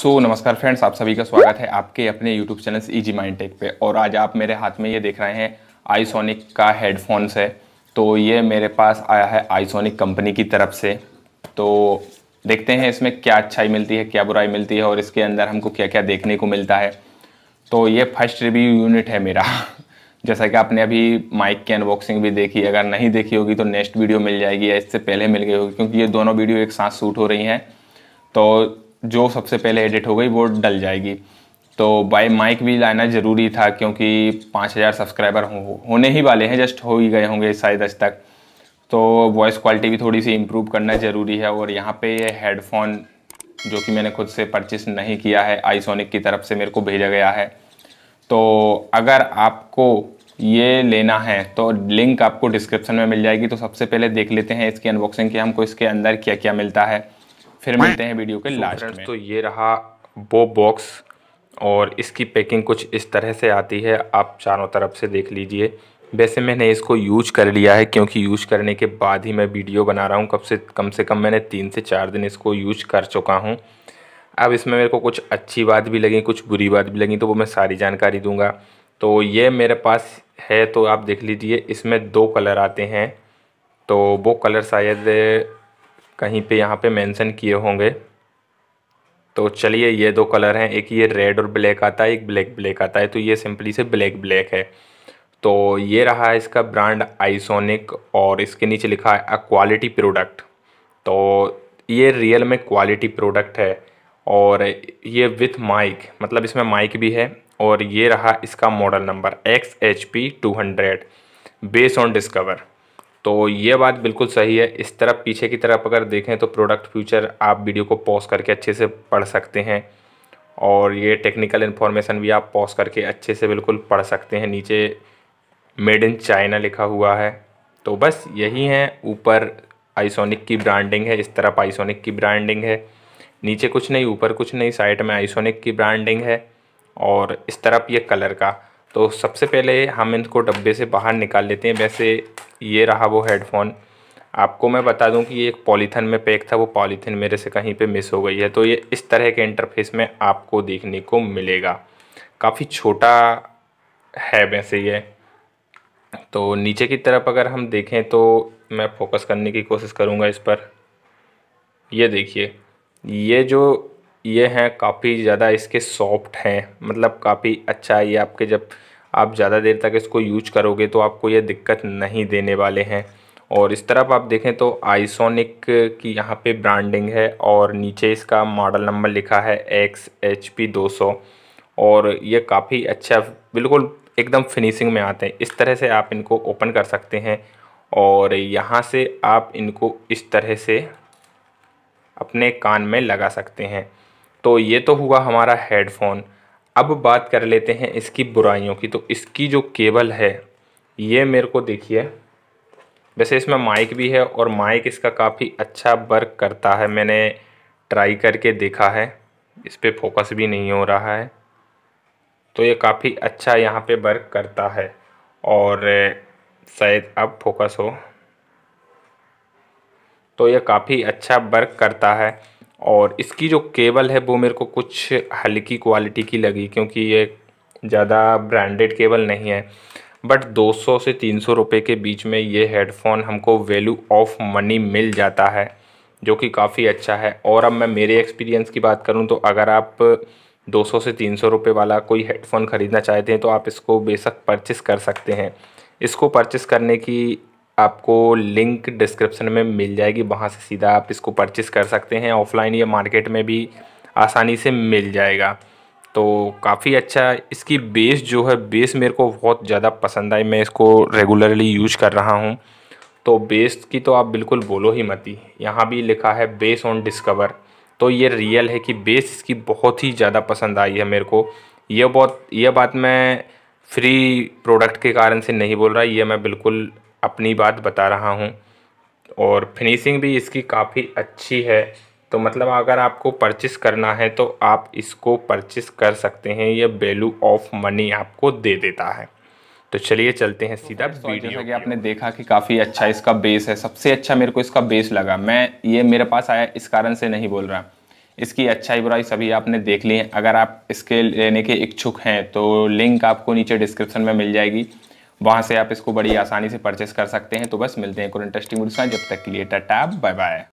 सो so, नमस्कार friends आप सभी का स्वागत है आपके अपने YouTube channel G mind tech पे और आज आप मेरे हाथ में ये देख रहे हैं आईसोनिक का हेडफोन्स है तो ये मेरे पास आया है आईसोनिक कंपनी की तरफ से तो देखते हैं इसमें क्या अच्छाई मिलती है क्या बुराई मिलती है और इसके अंदर हमको क्या क्या देखने को मिलता है तो ये फर्स्ट रिव्यू यूनिट है मेरा जैसा कि आपने अभी माइक की अनबॉक्सिंग भी देखी अगर नहीं देखी होगी तो नेक्स्ट वीडियो मिल जाएगी या इससे पहले मिल गई होगी क्योंकि ये दोनों वीडियो एक साथ शूट हो रही हैं तो जो सबसे पहले एडिट हो गई वो डल जाएगी तो बाय माइक भी लाना ज़रूरी था क्योंकि 5000 सब्सक्राइबर हो, होने ही वाले हैं जस्ट हो ही गए होंगे शायद आज तक तो वॉइस क्वालिटी भी थोड़ी सी इम्प्रूव करना ज़रूरी है और यहाँ पे ये हेडफोन जो कि मैंने खुद से परचेस नहीं किया है आईसोनिक की तरफ से मेरे को भेजा गया है तो अगर आपको ये लेना है तो लिंक आपको डिस्क्रिप्शन में मिल जाएगी तो सबसे पहले देख लेते हैं इसकी अनबॉक्सिंग की हमको इसके अंदर क्या क्या मिलता है फिर मिलते हैं वीडियो के लास्ट में तो ये रहा वो बॉक्स और इसकी पैकिंग कुछ इस तरह से आती है आप चारों तरफ से देख लीजिए वैसे मैंने इसको यूज कर लिया है क्योंकि यूज करने के बाद ही मैं वीडियो बना रहा हूँ कब से कम से कम मैंने तीन से चार दिन इसको यूज कर चुका हूँ अब इसमें मेरे को कुछ अच्छी बात भी लगी कुछ बुरी बात भी लगी तो वो मैं सारी जानकारी दूंगा तो ये मेरे पास है तो आप देख लीजिए इसमें दो कलर आते हैं तो वो कलर शायद कहीं पे यहाँ पे मेंशन किए होंगे तो चलिए ये दो कलर हैं एक ये रेड और ब्लैक आता है एक ब्लैक ब्लैक आता है तो ये सिंपली से ब्लैक ब्लैक है तो ये रहा है इसका ब्रांड आइसोनिक और इसके नीचे लिखा है अ क्वालिटी प्रोडक्ट तो ये रियल में क्वालिटी प्रोडक्ट है और ये विथ माइक मतलब इसमें माइक भी है और ये रहा इसका model number X H P two hundred base on discover तो ये बात बिल्कुल सही है इस तरफ पीछे की तरफ अगर देखें तो प्रोडक्ट फ्यूचर आप वीडियो को पॉज करके अच्छे से पढ़ सकते हैं और ये टेक्निकल इन्फॉर्मेशन भी आप पॉज करके अच्छे से बिल्कुल पढ़ सकते हैं नीचे मेड इन चाइना लिखा हुआ है तो बस यही है ऊपर आइसोनिक की ब्रांडिंग है इस तरफ आइसोनिक की ब्रांडिंग है नीचे कुछ नहीं ऊपर कुछ नहीं साइड में आइसोनिक की ब्रांडिंग है और इस तरफ ये कलर का तो सबसे पहले हम इनको डब्बे से बाहर निकाल लेते हैं वैसे ये रहा वो हेडफ़ोन आपको मैं बता दूं कि ये एक पॉलीथिन में पैक था वो पॉलीथिन मेरे से कहीं पे मिस हो गई है तो ये इस तरह के इंटरफेस में आपको देखने को मिलेगा काफ़ी छोटा है वैसे ये तो नीचे की तरफ अगर हम देखें तो मैं फोकस करने की कोशिश करूँगा इस पर ये देखिए ये जो ये हैं काफ़ी ज़्यादा इसके सॉफ्ट हैं मतलब काफ़ी अच्छा ये आपके जब आप ज़्यादा देर तक इसको यूज करोगे तो आपको ये दिक्कत नहीं देने वाले हैं और इस तरफ आप देखें तो आइसोनिक की यहाँ पे ब्रांडिंग है और नीचे इसका मॉडल नंबर लिखा है एक्स एच पी दो सौ और ये काफ़ी अच्छा बिल्कुल एकदम फिनिशिंग में आते हैं इस तरह से आप इनको ओपन कर सकते हैं और यहाँ से आप इनको इस तरह से अपने कान में लगा सकते हैं तो ये तो हुआ हमारा हेडफोन अब बात कर लेते हैं इसकी बुराइयों की तो इसकी जो केबल है ये मेरे को देखिए वैसे इसमें माइक भी है और माइक इसका काफ़ी अच्छा वर्क करता है मैंने ट्राई करके देखा है इस पर फोकस भी नहीं हो रहा है तो ये काफ़ी अच्छा यहाँ पे वर्क करता है और शायद अब फोकस हो तो ये काफ़ी अच्छा वर्क करता है और इसकी जो केबल है वो मेरे को कुछ हल्की क्वालिटी की लगी क्योंकि ये ज़्यादा ब्रांडेड केबल नहीं है बट 200 से 300 रुपए के बीच में ये हेडफ़ोन हमको वैल्यू ऑफ मनी मिल जाता है जो कि काफ़ी अच्छा है और अब मैं मेरे एक्सपीरियंस की बात करूँ तो अगर आप 200 से 300 रुपए वाला कोई हेडफ़ोन ख़रीदना चाहते हैं तो आप इसको बेशक परचेस कर सकते हैं इसको परचेस करने की आपको लिंक डिस्क्रिप्शन में मिल जाएगी वहाँ से सीधा आप इसको परचेस कर सकते हैं ऑफलाइन या मार्केट में भी आसानी से मिल जाएगा तो काफ़ी अच्छा इसकी बेस जो है बेस मेरे को बहुत ज़्यादा पसंद आई मैं इसको रेगुलरली यूज कर रहा हूँ तो बेस की तो आप बिल्कुल बोलो ही मती यहाँ भी लिखा है बेस ऑन डिस्कवर तो ये रियल है कि बेस इसकी बहुत ही ज़्यादा पसंद आई है मेरे को यह बहुत यह बात मैं फ्री प्रोडक्ट के कारण से नहीं बोल रहा ये मैं बिल्कुल अपनी बात बता रहा हूँ और फिनिशिंग भी इसकी काफ़ी अच्छी है तो मतलब अगर आपको परचेस करना है तो आप इसको परचेस कर सकते हैं ये वैल्यू ऑफ मनी आपको दे देता है तो चलिए चलते हैं सीधा तो वीडियो जैसा कि आपने देखा कि काफ़ी अच्छा इसका बेस है सबसे अच्छा मेरे को इसका बेस लगा मैं ये मेरे पास आया इस कारण से नहीं बोल रहा इसकी अच्छाई बुराई सभी आपने देख ली है अगर आप इसके लेने के इच्छुक हैं तो लिंक आपको नीचे डिस्क्रिप्शन में मिल जाएगी वहाँ से आप इसको बड़ी आसानी से परचेस कर सकते हैं तो बस मिलते हैं एक और इंटरेस्टिंग जब तक के लिए टाटा बाय बाय